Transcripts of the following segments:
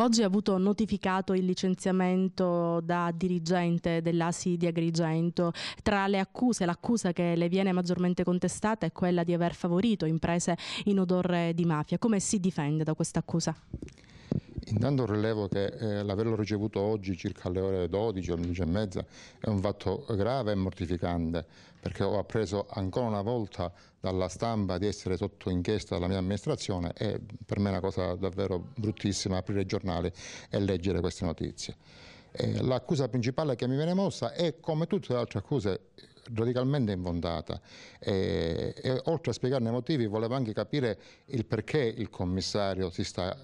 Oggi ha avuto notificato il licenziamento da dirigente dell'ASI di Agrigento. Tra le accuse, l'accusa che le viene maggiormente contestata è quella di aver favorito imprese in odore di mafia. Come si difende da questa accusa? Intanto rilevo che eh, l'averlo ricevuto oggi circa alle ore 12 o 11 e mezza è un fatto grave e mortificante perché ho appreso ancora una volta dalla stampa di essere sotto inchiesta dalla mia amministrazione e per me è una cosa davvero bruttissima aprire i giornali e leggere queste notizie. Eh, l'accusa principale che mi viene mossa è come tutte le altre accuse radicalmente infondata e, e oltre a spiegarne i motivi volevo anche capire il perché il commissario si sta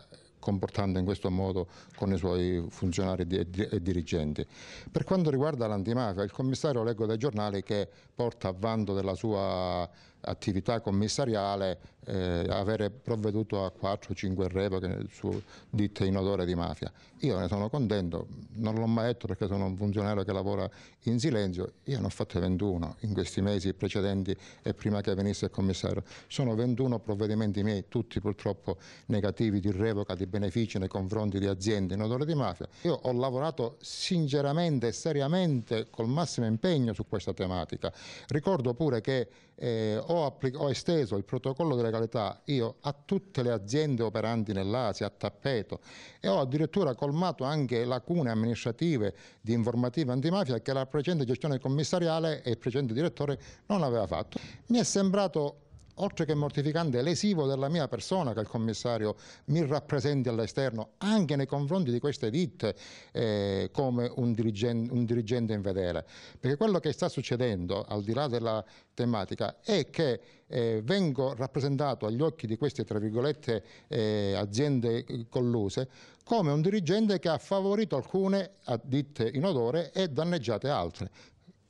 comportando in questo modo con i suoi funzionari e dirigenti. Per quanto riguarda l'antimafia, il commissario leggo dai giornali che porta a vanto della sua attività commissariale eh, avere provveduto a 4-5 revoche su ditte in odore di mafia. Io ne sono contento, non l'ho mai detto perché sono un funzionario che lavora in silenzio, io ne ho fatte 21 in questi mesi precedenti e prima che venisse il commissario. Sono 21 provvedimenti miei, tutti purtroppo negativi di revoca di benefici nei confronti di aziende in odore di mafia. Io ho lavorato sinceramente e seriamente col massimo impegno su questa tematica. Ricordo pure che eh, ho, ho, esteso il protocollo di legalità io a tutte le aziende operanti nell'Asia, a tappeto, e ho addirittura colmato anche lacune amministrative di informative antimafia che la precedente gestione commissariale e il precedente direttore non aveva fatto. Mi è sembrato oltre che mortificante, lesivo della mia persona che il commissario mi rappresenti all'esterno, anche nei confronti di queste ditte, eh, come un dirigente, un dirigente infedele. Perché quello che sta succedendo, al di là della tematica, è che eh, vengo rappresentato agli occhi di queste tra virgolette eh, aziende colluse come un dirigente che ha favorito alcune ditte in odore e danneggiate altre.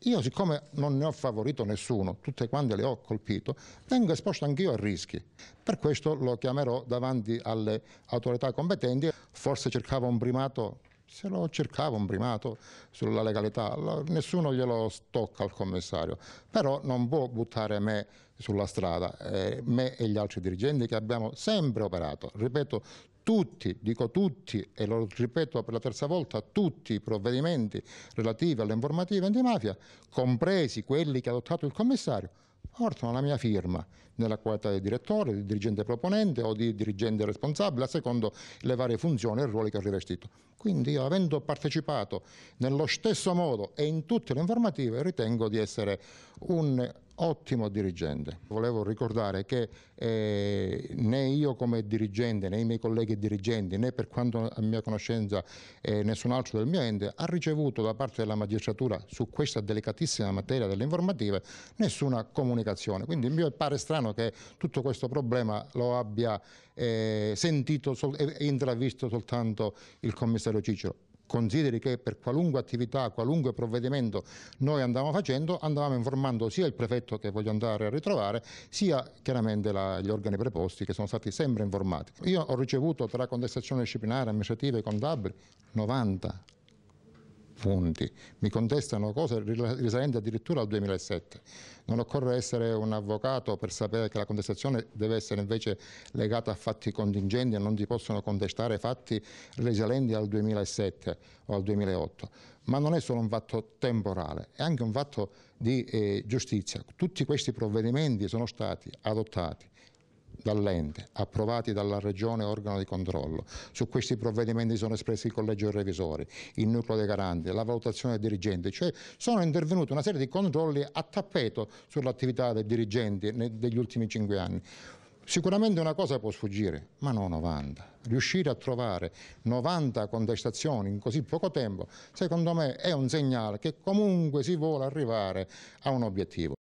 Io siccome non ne ho favorito nessuno, tutte quante le ho colpito, vengo esposto anch'io a rischi. Per questo lo chiamerò davanti alle autorità competenti. Forse cercavo un primato, se lo cercavo un primato sulla legalità, nessuno glielo tocca al commissario. Però non può buttare me sulla strada, eh, me e gli altri dirigenti che abbiamo sempre operato, ripeto, tutti, dico tutti e lo ripeto per la terza volta, tutti i provvedimenti relativi alle informative antimafia, compresi quelli che ha adottato il commissario, portano la mia firma nella qualità di direttore, di dirigente proponente o di dirigente responsabile, a secondo le varie funzioni e ruoli che ho rivestito. Quindi io, avendo partecipato nello stesso modo e in tutte le informative, ritengo di essere un ottimo dirigente. Volevo ricordare che eh, né io come dirigente, né i miei colleghi dirigenti, né per quanto a mia conoscenza eh, nessun altro del mio ente, ha ricevuto da parte della magistratura su questa delicatissima materia delle informative nessuna comunicazione. Quindi mi pare strano che tutto questo problema lo abbia eh, sentito e eh, intravisto soltanto il commissario Cicero. Consideri che per qualunque attività, qualunque provvedimento noi andavamo facendo, andavamo informando sia il prefetto che voglio andare a ritrovare, sia chiaramente la, gli organi preposti che sono stati sempre informati. Io ho ricevuto tra contestazioni disciplinari, amministrative e contabili 90 punti, mi contestano cose risalenti addirittura al 2007. Non occorre essere un avvocato per sapere che la contestazione deve essere invece legata a fatti contingenti e non si possono contestare fatti risalenti al 2007 o al 2008. Ma non è solo un fatto temporale, è anche un fatto di eh, giustizia. Tutti questi provvedimenti sono stati adottati dall'ente, approvati dalla Regione organo di controllo. Su questi provvedimenti sono espressi il Collegio dei Revisori, il Nucleo dei Garanti, la valutazione del dirigente, cioè sono intervenuti una serie di controlli a tappeto sull'attività dei dirigenti degli ultimi cinque anni. Sicuramente una cosa può sfuggire, ma non 90. Riuscire a trovare 90 contestazioni in così poco tempo, secondo me è un segnale che comunque si vuole arrivare a un obiettivo.